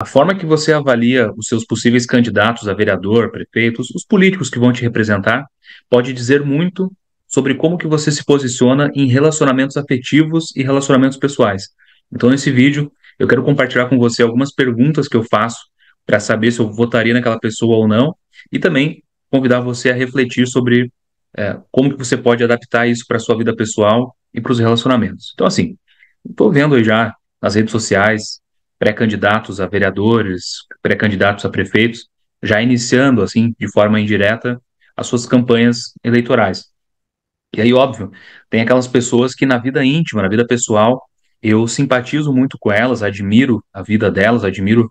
A forma que você avalia os seus possíveis candidatos a vereador, prefeitos, os políticos que vão te representar, pode dizer muito sobre como que você se posiciona em relacionamentos afetivos e relacionamentos pessoais. Então, nesse vídeo, eu quero compartilhar com você algumas perguntas que eu faço para saber se eu votaria naquela pessoa ou não, e também convidar você a refletir sobre é, como que você pode adaptar isso para a sua vida pessoal e para os relacionamentos. Então, assim, estou vendo aí já nas redes sociais pré-candidatos a vereadores, pré-candidatos a prefeitos, já iniciando, assim, de forma indireta, as suas campanhas eleitorais. E aí, óbvio, tem aquelas pessoas que na vida íntima, na vida pessoal, eu simpatizo muito com elas, admiro a vida delas, admiro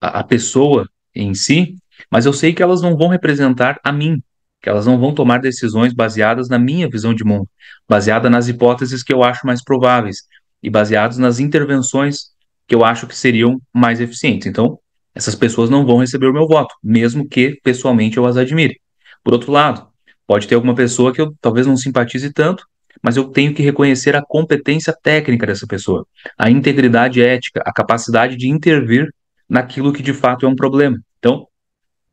a, a pessoa em si, mas eu sei que elas não vão representar a mim, que elas não vão tomar decisões baseadas na minha visão de mundo, baseada nas hipóteses que eu acho mais prováveis e baseadas nas intervenções que eu acho que seriam mais eficientes. Então, essas pessoas não vão receber o meu voto, mesmo que pessoalmente eu as admire. Por outro lado, pode ter alguma pessoa que eu talvez não simpatize tanto, mas eu tenho que reconhecer a competência técnica dessa pessoa, a integridade ética, a capacidade de intervir naquilo que de fato é um problema. Então,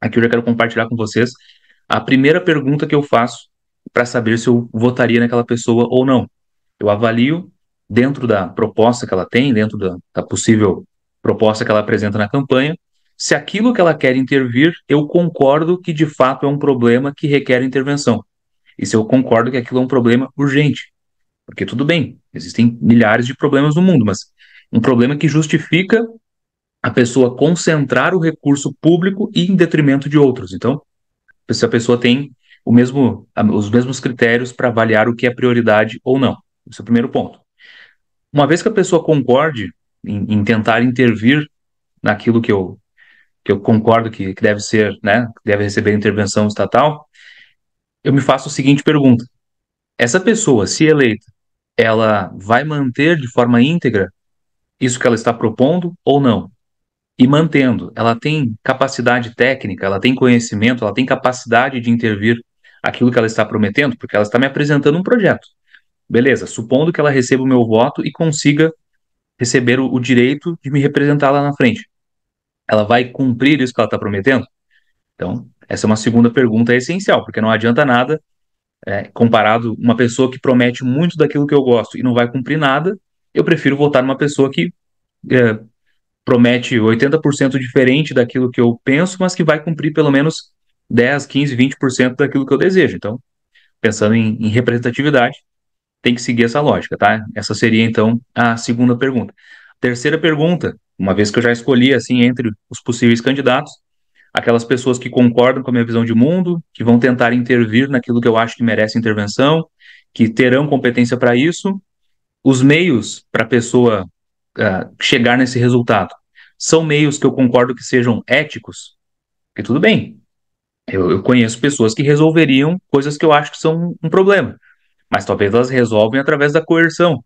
aqui eu já quero compartilhar com vocês a primeira pergunta que eu faço para saber se eu votaria naquela pessoa ou não. Eu avalio dentro da proposta que ela tem, dentro da, da possível proposta que ela apresenta na campanha, se aquilo que ela quer intervir, eu concordo que de fato é um problema que requer intervenção. E se eu concordo que aquilo é um problema urgente. Porque tudo bem, existem milhares de problemas no mundo, mas um problema que justifica a pessoa concentrar o recurso público em detrimento de outros. Então, se a pessoa tem o mesmo, os mesmos critérios para avaliar o que é prioridade ou não. Esse é o primeiro ponto uma vez que a pessoa concorde em, em tentar intervir naquilo que eu, que eu concordo que, que deve ser, né, deve receber intervenção estatal, eu me faço a seguinte pergunta: essa pessoa, se eleita, ela vai manter de forma íntegra isso que ela está propondo ou não? E mantendo, ela tem capacidade técnica, ela tem conhecimento, ela tem capacidade de intervir aquilo que ela está prometendo, porque ela está me apresentando um projeto. Beleza, supondo que ela receba o meu voto e consiga receber o, o direito de me representar lá na frente. Ela vai cumprir isso que ela está prometendo? Então, essa é uma segunda pergunta essencial, porque não adianta nada é, comparado uma pessoa que promete muito daquilo que eu gosto e não vai cumprir nada, eu prefiro votar numa pessoa que é, promete 80% diferente daquilo que eu penso, mas que vai cumprir pelo menos 10, 15, 20% daquilo que eu desejo. Então, pensando em, em representatividade, tem que seguir essa lógica, tá? Essa seria então a segunda pergunta. Terceira pergunta, uma vez que eu já escolhi assim entre os possíveis candidatos, aquelas pessoas que concordam com a minha visão de mundo, que vão tentar intervir naquilo que eu acho que merece intervenção, que terão competência para isso, os meios para a pessoa uh, chegar nesse resultado são meios que eu concordo que sejam éticos, que tudo bem. Eu, eu, conheço pessoas que resolveriam coisas que eu acho que são um problema. Mas talvez elas resolvem através da coerção.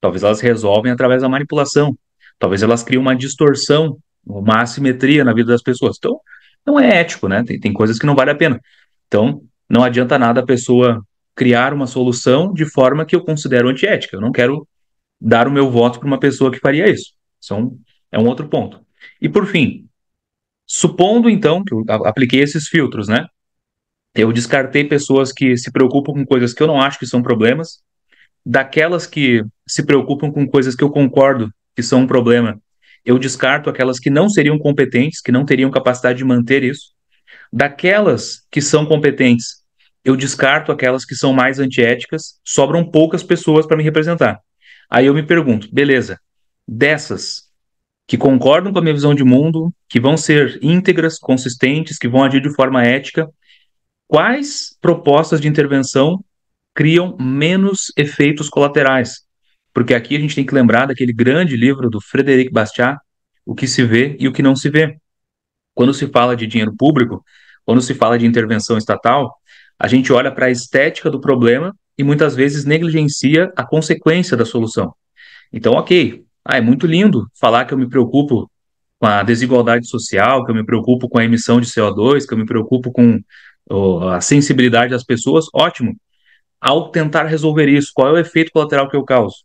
Talvez elas resolvem através da manipulação. Talvez elas criem uma distorção, uma assimetria na vida das pessoas. Então, não é ético, né? Tem, tem coisas que não vale a pena. Então, não adianta nada a pessoa criar uma solução de forma que eu considero antiética. Eu não quero dar o meu voto para uma pessoa que faria isso. Isso é um, é um outro ponto. E por fim, supondo então que eu apliquei esses filtros, né? Eu descartei pessoas que se preocupam com coisas que eu não acho que são problemas, daquelas que se preocupam com coisas que eu concordo que são um problema, eu descarto aquelas que não seriam competentes, que não teriam capacidade de manter isso. Daquelas que são competentes, eu descarto aquelas que são mais antiéticas, sobram poucas pessoas para me representar. Aí eu me pergunto, beleza, dessas que concordam com a minha visão de mundo, que vão ser íntegras, consistentes, que vão agir de forma ética, quais propostas de intervenção criam menos efeitos colaterais. Porque aqui a gente tem que lembrar daquele grande livro do Frederic Bastiat, O que se vê e o que não se vê. Quando se fala de dinheiro público, quando se fala de intervenção estatal, a gente olha para a estética do problema e muitas vezes negligencia a consequência da solução. Então, ok, ah, é muito lindo falar que eu me preocupo com a desigualdade social, que eu me preocupo com a emissão de CO2, que eu me preocupo com a sensibilidade das pessoas, ótimo. Ao tentar resolver isso, qual é o efeito colateral que eu causo?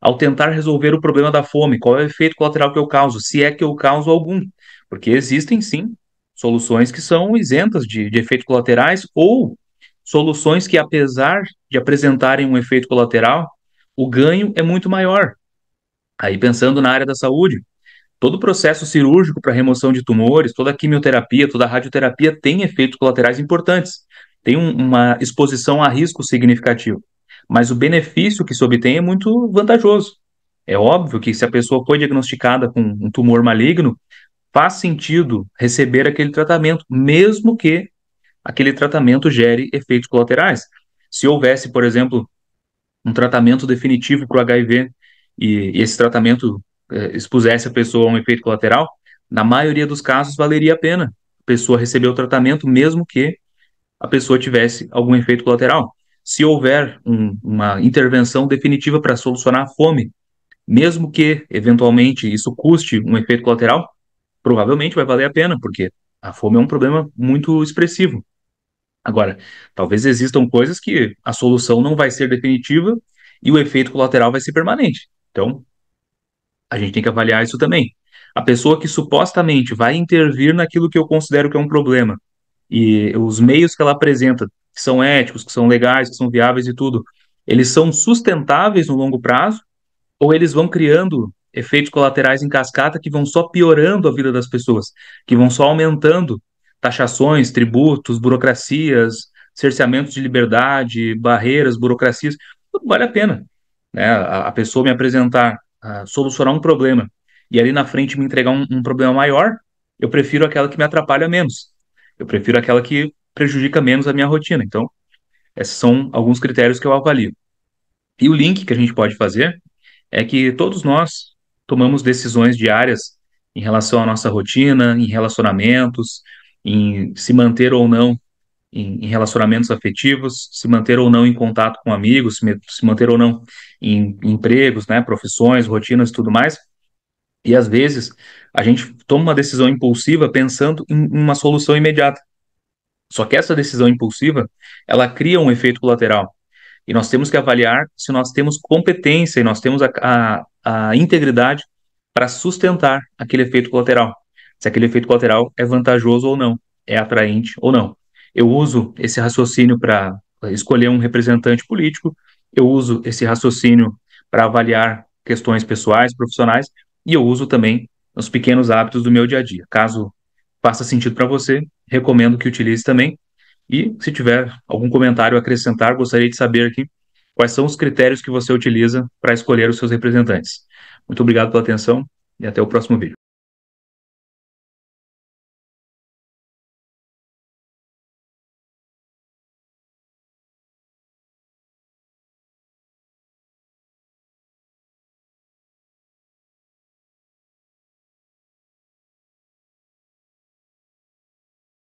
Ao tentar resolver o problema da fome, qual é o efeito colateral que eu causo? Se é que eu causo algum. Porque existem sim soluções que são isentas de, de efeitos colaterais ou soluções que, apesar de apresentarem um efeito colateral, o ganho é muito maior. Aí pensando na área da saúde, Todo o processo cirúrgico para remoção de tumores, toda a quimioterapia, toda a radioterapia tem efeitos colaterais importantes. Tem um, uma exposição a risco significativo. Mas o benefício que se obtém é muito vantajoso. É óbvio que se a pessoa foi diagnosticada com um tumor maligno, faz sentido receber aquele tratamento, mesmo que aquele tratamento gere efeitos colaterais. Se houvesse, por exemplo, um tratamento definitivo para o HIV e, e esse tratamento é, expusesse a pessoa a um efeito colateral, na maioria dos casos valeria a pena a pessoa receber o tratamento, mesmo que a pessoa tivesse algum efeito colateral. Se houver um, uma intervenção definitiva para solucionar a fome, mesmo que eventualmente isso custe um efeito colateral, provavelmente vai valer a pena, porque a fome é um problema muito expressivo. Agora, talvez existam coisas que a solução não vai ser definitiva e o efeito colateral vai ser permanente. Então, a gente tem que avaliar isso também. A pessoa que supostamente vai intervir naquilo que eu considero que é um problema e os meios que ela apresenta, que são éticos, que são legais, que são viáveis e tudo, eles são sustentáveis no longo prazo ou eles vão criando efeitos colaterais em cascata que vão só piorando a vida das pessoas, que vão só aumentando taxações, tributos, burocracias, cerceamentos de liberdade, barreiras, burocracias, tudo vale a pena. Né? A, pessoa me apresentar a solucionar um problema e ali na frente me entregar um, um problema maior, eu prefiro aquela que me atrapalha menos. Eu prefiro aquela que prejudica menos a minha rotina. Então, esses são alguns critérios que eu avalio. E o link que a gente pode fazer é que todos nós tomamos decisões diárias em relação à nossa rotina, em relacionamentos, em se manter ou não em, em, relacionamentos afetivos, se manter ou não em contato com amigos, se, se manter ou não em, em empregos, né, profissões, rotinas e tudo mais. E às vezes a gente toma uma decisão impulsiva pensando em uma solução imediata. Só que essa decisão impulsiva, ela cria um efeito colateral. E nós temos que avaliar se nós temos competência e nós temos a, a, a integridade para sustentar aquele efeito colateral. Se aquele efeito colateral é vantajoso ou não, é atraente ou não. Eu uso esse raciocínio para escolher um representante político, eu uso esse raciocínio para avaliar questões pessoais, profissionais, e eu uso também os pequenos hábitos do meu dia a dia. Caso faça sentido para você, recomendo que utilize também. E se tiver algum comentário a acrescentar, gostaria de saber aqui quais são os critérios que você utiliza para escolher os seus representantes. Muito obrigado pela atenção e até o próximo vídeo.